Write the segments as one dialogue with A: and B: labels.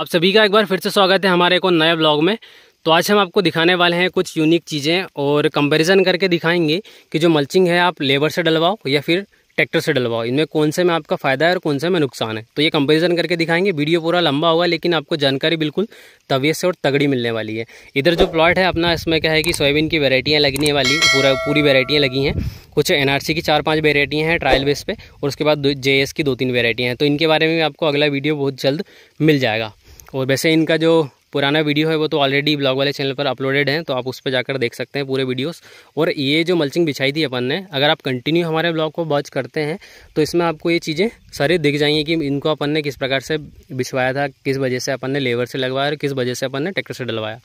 A: आप सभी का एक बार फिर से स्वागत है हमारे एक और नए ब्लॉग में तो आज हम आपको दिखाने वाले हैं कुछ यूनिक चीज़ें और कंपैरिजन करके दिखाएंगे कि जो मल्चिंग है आप लेबर से डलवाओ या फिर ट्रैक्टर से डलवाओ इनमें कौन से में आपका फ़ायदा है और कौन से में नुकसान है तो ये कंपैरिजन करके दिखाएंगे वीडियो पूरा लंबा होगा लेकिन आपको जानकारी बिल्कुल तबीयत से और तगड़ी मिलने वाली है इधर जो प्लॉट है अपना इसमें क्या है कि सोयाबीन की वेराइटियाँ लगने वाली पूरा पूरी वेरायटियाँ लगी हैं कुछ एन की चार पाँच वेरायटियाँ हैं ट्रायल बेस पर और उसके बाद जे की दो तीन वेरायटियाँ हैं तो इनके बारे में आपको अगला वीडियो बहुत जल्द मिल जाएगा और वैसे इनका जो पुराना वीडियो है वो तो ऑलरेडी ब्लॉग वाले चैनल पर अपलोडेड हैं तो आप उस पर जाकर देख सकते हैं पूरे वीडियोस और ये जो मल्चिंग बिछाई थी अपन ने अगर आप कंटिन्यू हमारे ब्लॉग को वॉच करते हैं तो इसमें आपको ये चीज़ें सारे दिख जाएंगी कि इनको अपन ने किस प्रकार से बिछवाया था किस वजह से अपन ने लेबर से लगवाया और किस वजह से अपन ने ट्रैक्टर से डलवाया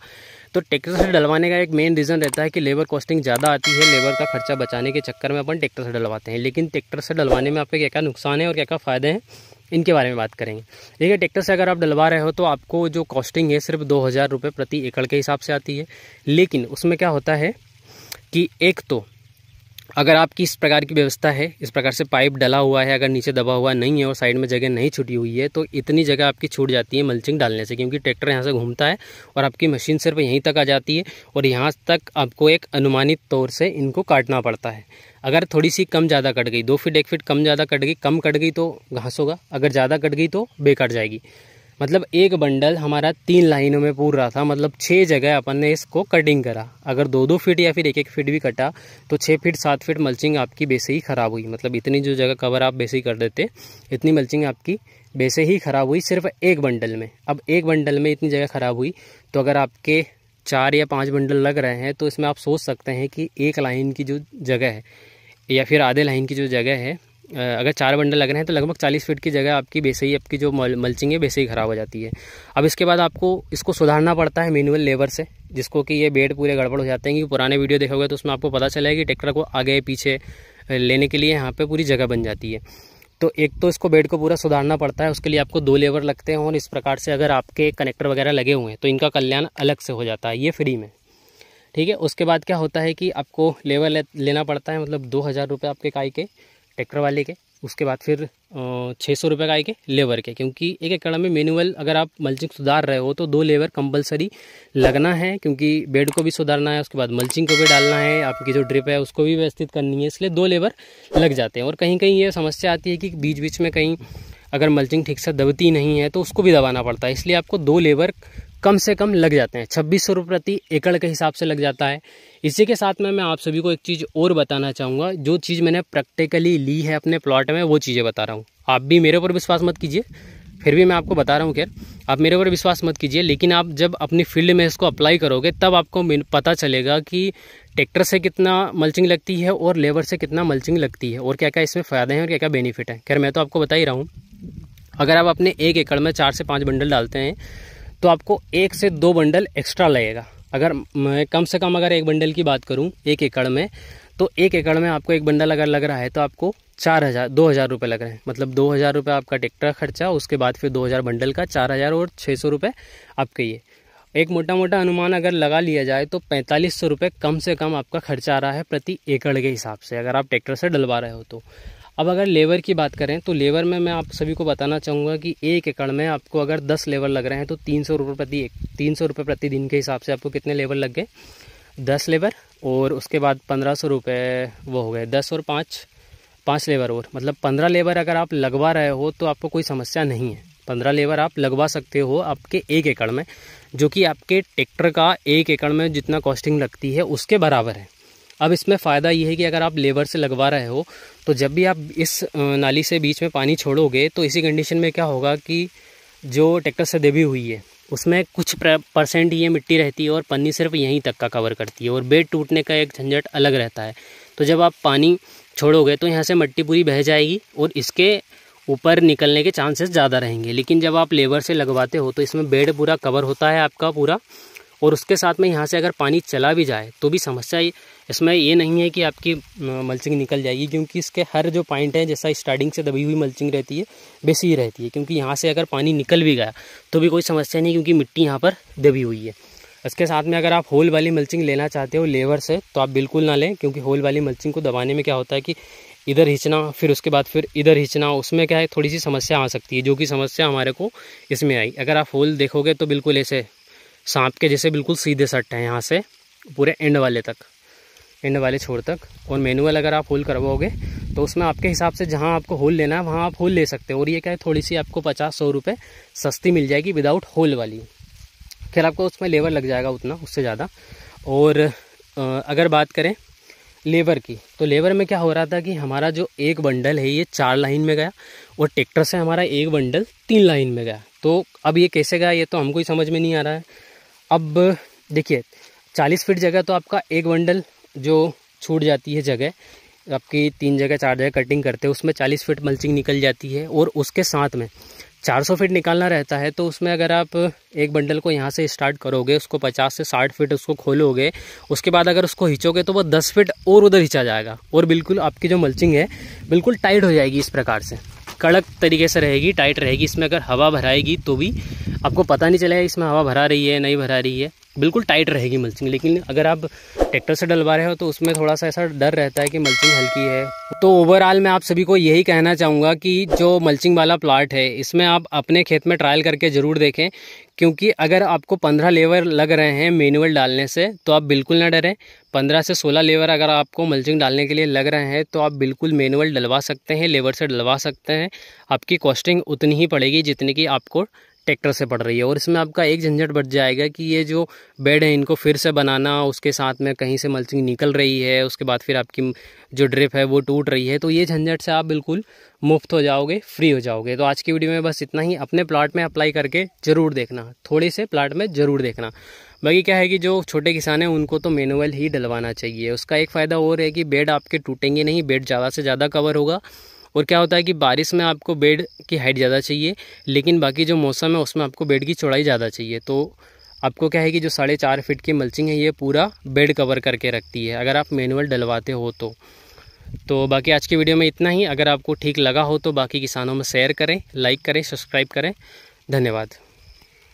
A: तो ट्रैक्टर से डलवाने का एक मेन रीज़न रहता है कि लेबर कॉस्टिंग ज़्यादा आती है लेबर का खर्चा बचाने के चक्कर में अपन ट्रैक्टर से डलवाते हैं लेकिन ट्रैक्टर से डलवाने में आपके क्या क्या नुकसान है और क्या क्या फ़ायदे हैं इनके बारे में बात करेंगे देखिए ट्रैक्टर से अगर आप डलवा रहे हो तो आपको जो कॉस्टिंग है सिर्फ दो हज़ार रुपये प्रति एकड़ के हिसाब से आती है लेकिन उसमें क्या होता है कि एक तो अगर आपकी इस प्रकार की व्यवस्था है इस प्रकार से पाइप डला हुआ है अगर नीचे दबा हुआ नहीं है और साइड में जगह नहीं छुटी हुई है तो इतनी जगह आपकी छूट जाती है मल्चिंग डालने से क्योंकि ट्रैक्टर यहाँ से घूमता है और आपकी मशीन सिर्फ यहीं तक आ जाती है और यहाँ तक आपको एक अनुमानित तौर से इनको काटना पड़ता है अगर थोड़ी सी कम ज़्यादा कट गई दो फिट एक फीट कम ज़्यादा कट गई कम कट गई तो घास होगा अगर ज़्यादा कट गई तो बेकट जाएगी मतलब एक बंडल हमारा तीन लाइनों में पूर रहा था मतलब छः जगह अपन ने इसको कटिंग करा अगर दो दो फीट या फिर एक एक फीट भी कटा तो छः फीट सात फीट मल्चिंग आपकी बेसे ही ख़राब हुई मतलब इतनी जो जगह कवर आप बेसे ही कर देते इतनी मल्चिंग आपकी बेसे ही ख़राब हुई सिर्फ एक बंडल में अब एक बंडल में इतनी जगह ख़राब हुई तो अगर आपके चार या पाँच बंडल लग रहे हैं तो इसमें आप सोच सकते हैं कि एक लाइन की जो जगह है या फिर आधे लाइन की जो जगह है अगर चार बंडल लग रहे हैं तो लगभग चालीस फीट की जगह आपकी वैसे ही आपकी जो मल्चिंग है वैसे ही ख़राब हो जाती है अब इसके बाद आपको इसको सुधारना पड़ता है मैनुअल लेबर से जिसको कि ये बेड पूरे गड़बड़ हो जाते हैं क्योंकि पुराने वीडियो देखोगे तो उसमें आपको पता चलेगा कि ट्रैक्टर को आगे पीछे लेने के लिए यहाँ पर पूरी जगह बन जाती है तो एक तो इसको बेड को पूरा सुधारना पड़ता है उसके लिए आपको दो लेबर लगते हैं और इस प्रकार से अगर आपके कनेक्टर वगैरह लगे हुए हैं तो इनका कल्याण अलग से हो जाता है ये फ्री में ठीक है उसके बाद क्या होता है कि आपको लेबर ले, लेना पड़ता है मतलब दो हज़ार रुपये आपके काय के ट्रैक्टर वाले के उसके बाद फिर छः सौ रुपये का आएंगे लेबर के क्योंकि एक एकड़ में मैनुअल अगर आप मल्चिंग सुधार रहे हो तो दो लेबर कंपलसरी लगना है क्योंकि बेड को भी सुधारना है उसके बाद मल्चिंग को भी डालना है आपकी जो ड्रिप है उसको भी व्यवस्थित करनी है इसलिए दो लेबर लग जाते हैं और कहीं कहीं ये समस्या आती है कि बीच बीच में कहीं अगर मल्चिंग ठीक से दबती नहीं है तो उसको भी दबाना पड़ता है इसलिए आपको दो लेबर कम से कम लग जाते हैं छब्बीस सौ प्रति एकड़ के हिसाब से लग जाता है इसी के साथ में मैं आप सभी को एक चीज़ और बताना चाहूँगा जो चीज़ मैंने प्रैक्टिकली ली है अपने प्लॉट में वो चीज़ें बता रहा हूँ आप भी मेरे ऊपर विश्वास मत कीजिए फिर भी मैं आपको बता रहा हूँ खैर आप मेरे ऊपर विश्वास मत कीजिए लेकिन आप जब अपनी फील्ड में इसको अप्लाई करोगे तब आपको पता चलेगा कि ट्रैक्टर से कितना मल्चिंग लगती है और लेबर से कितना मल्चिंग लगती है और क्या क्या इसमें फ़ायदे हैं और क्या क्या बेनिफिट है खैर मैं तो आपको बता ही रहा हूँ अगर आप अपने एक एकड़ में चार से पाँच बंडल डालते हैं तो आपको एक से दो बंडल एक्स्ट्रा लगेगा अगर मैं कम से कम अगर एक बंडल की बात करूँ एक एकड़ में तो एक एकड़ में आपको एक बंडल अगर लग रहा है तो आपको चार हज़ार दो हज़ार रुपये लग रहे हैं मतलब दो हज़ार रुपये आपका ट्रैक्टर खर्चा उसके बाद फिर दो हज़ार बंडल का चार हज़ार और छः सौ रुपये आपके ये एक मोटा मोटा अनुमान अगर लगा लिया जाए तो पैंतालीस सौ रुपये कम से कम आपका खर्चा आ रहा है प्रति एकड़ के हिसाब से अगर आप ट्रैक्टर से डलवा रहे हो तो अब अगर लेबर की बात करें तो लेबर में मैं आप सभी को बताना चाहूँगा कि एक एकड़ में आपको अगर दस लेबर लग रहे हैं तो तीन सौ रुपये प्रति एक तीन सौ रुपये प्रतिदिन के हिसाब से आपको कितने लेबर लग गए दस लेबर और उसके बाद पंद्रह सौ रुपये वो हो गए दस और पाँच पाँच लेबर और मतलब पंद्रह लेबर अगर आप लगवा रहे हो तो आपको कोई समस्या नहीं है पंद्रह लेबर आप लगवा सकते हो आपके एक एकड़ में जो कि आपके ट्रैक्टर का एक एकड़ में जितना कॉस्टिंग लगती है उसके बराबर है अब इसमें फ़ायदा ये है कि अगर आप लेबर से लगवा रहे हो तो जब भी आप इस नाली से बीच में पानी छोड़ोगे तो इसी कंडीशन में क्या होगा कि जो ट्रैक्टर से दबी हुई है उसमें कुछ परसेंट ये मिट्टी रहती है और पन्नी सिर्फ यहीं तक का कवर करती है और बेड टूटने का एक झंझट अलग रहता है तो जब आप पानी छोड़ोगे तो यहाँ से मिट्टी पूरी बह जाएगी और इसके ऊपर निकलने के चांसेस ज़्यादा रहेंगे लेकिन जब आप लेबर से लगवाते हो तो इसमें बेड पूरा कवर होता है आपका पूरा और उसके साथ में यहाँ से अगर पानी चला भी जाए तो भी समस्या इसमें ये नहीं है कि आपकी मल्चिंग निकल जाएगी क्योंकि इसके हर जो पॉइंट है जैसा स्टार्टिंग से दबी हुई मल्चिंग रहती है वैसी ही रहती है क्योंकि यहाँ से अगर पानी निकल भी गया तो भी कोई समस्या नहीं क्योंकि मिट्टी यहाँ पर दबी हुई है इसके साथ में अगर आप होल वाली मल्चिंग लेना चाहते हो लेवर से तो आप बिल्कुल ना लें क्योंकि होल वाली मल्चिंग को दबाने में क्या होता है कि इधर हिंचना फिर उसके बाद फिर इधर हिंचना उसमें क्या है थोड़ी सी समस्या आ सकती है जो कि समस्या हमारे को इसमें आई अगर आप होल देखोगे तो बिल्कुल ऐसे सांप के जैसे बिल्कुल सीधे सट हैं यहाँ से पूरे एंड वाले तक एंड वाले छोर तक और मैनुअल अगर आप होल करवाओगे तो उसमें आपके हिसाब से जहाँ आपको होल लेना है वहाँ आप होल ले सकते हो और ये क्या है थोड़ी सी आपको पचास सौ रुपये सस्ती मिल जाएगी विदाउट होल वाली खैर आपको उसमें लेबर लग जाएगा उतना उससे ज़्यादा और अगर बात करें लेबर की तो लेबर में क्या हो रहा था कि हमारा जो एक बंडल है ये चार लाइन में गया और ट्रैक्टर से हमारा एक बंडल तीन लाइन में गया तो अब ये कैसे गया ये तो हमको ही समझ में नहीं आ रहा है अब देखिए चालीस फीट जगह तो आपका एक बंडल जो छूट जाती है जगह आपकी तीन जगह चार जगह कटिंग करते हैं उसमें चालीस फीट मल्चिंग निकल जाती है और उसके साथ में चार सौ फीट निकालना रहता है तो उसमें अगर आप एक बंडल को यहाँ से स्टार्ट करोगे उसको पचास से साठ फीट उसको खोलोगे उसके बाद अगर उसको खींचोगे तो वो दस फीट और उधर हिंचा जाएगा और बिल्कुल आपकी जो मल्चिंग है बिल्कुल टाइट हो जाएगी इस प्रकार से कड़क तरीके से रहेगी टाइट रहेगी इसमें अगर हवा भराएगी तो भी आपको पता नहीं चलेगा इसमें हवा भरा रही है नहीं भरा रही है बिल्कुल टाइट रहेगी मल्चिंग लेकिन अगर आप ट्रैक्टर से डलवा रहे हो तो उसमें थोड़ा सा ऐसा डर रहता है कि मल्चिंग हल्की है तो ओवरऑल मैं आप सभी को यही कहना चाहूँगा कि जो मल्चिंग वाला प्लाट है इसमें आप अपने खेत में ट्रायल करके ज़रूर देखें क्योंकि अगर आपको पंद्रह लेवर लग रहे हैं मेनुअल डालने से तो आप बिल्कुल ना डरें पंद्रह से सोलह लेवर अगर आपको मल्चिंग डालने के लिए लग रहे हैं तो आप बिल्कुल मेनुअल डलवा सकते हैं लेवर से डलवा सकते हैं आपकी कॉस्टिंग उतनी ही पड़ेगी जितनी की आपको ट्रैक्टर से पड़ रही है और इसमें आपका एक झंझट बच जाएगा कि ये जो बेड है इनको फिर से बनाना उसके साथ में कहीं से मल्चिंग निकल रही है उसके बाद फिर आपकी जो ड्रिप है वो टूट रही है तो ये झंझट से आप बिल्कुल मुफ्त हो जाओगे फ्री हो जाओगे तो आज की वीडियो में बस इतना ही अपने प्लाट में अप्लाई करके ज़रूर देखना थोड़े से प्लाट में ज़रूर देखना बाकी क्या है कि जो छोटे किसान हैं उनको तो मैनुअल ही डलवाना चाहिए उसका एक फ़ायदा और है कि बेड आपके टूटेंगे नहीं बेड ज़्यादा से ज़्यादा कवर होगा और क्या होता है कि बारिश में आपको बेड की हाइट ज़्यादा चाहिए लेकिन बाकी जो मौसम है उसमें आपको बेड की चौड़ाई ज़्यादा चाहिए तो आपको क्या है कि जो साढ़े चार फिट की मल्चिंग है ये पूरा बेड कवर करके रखती है अगर आप मैनुअल डलवाते हो तो तो बाकी आज की वीडियो में इतना ही अगर आपको ठीक लगा हो तो बाकी किसानों में शेयर करें लाइक करें सब्सक्राइब करें धन्यवाद